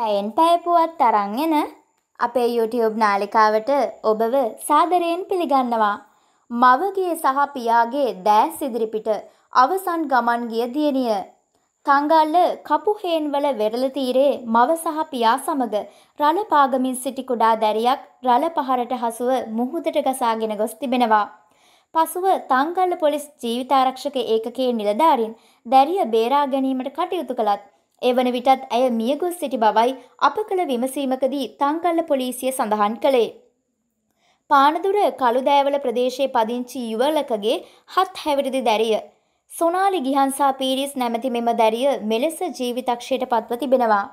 පැයෙන් පැයපුවත් තරන් එන අපේ YouTube නාලිකාවට ඔබව සාදරයෙන් පිළිගන්නවා. මවගේ සහ පියාගේ දෑස් ඉදිරිපිට අවසන් ගමන් ගිය දියණිය. තංගල්ල කපුහේන්වල වෙරළ තීරේ මව සහ පියා සමග රළ පාගමින් සිටි කුඩා දැරියක් රළ පහරට හසුව මුහුදට ගසාගෙන ගොස් තිබෙනවා. පසුව තංගල්ල පොලිස් ජීවිතාරක්ෂක ඒකකයේ නිලධාරීන් දැරිය බේරා ගැනීමට කටයුතු කළත් එවන විටත් ඇය මියගොස් සිටි බවයි අප කළ විමසීමකදී තංකල්ල පොලිසිය සඳහන් කළේ. පානදුර කළුදෑවල ප්‍රදේශයේ පදිංචි යුවලකගේ හත් හැවිරිදි දැරිය. සොනාලි ගිහන්සා පීරිස් නැමැති මෙම දැරිය මෙලෙස ජීවිතක්ෂයට පත්ව තිබෙනවා.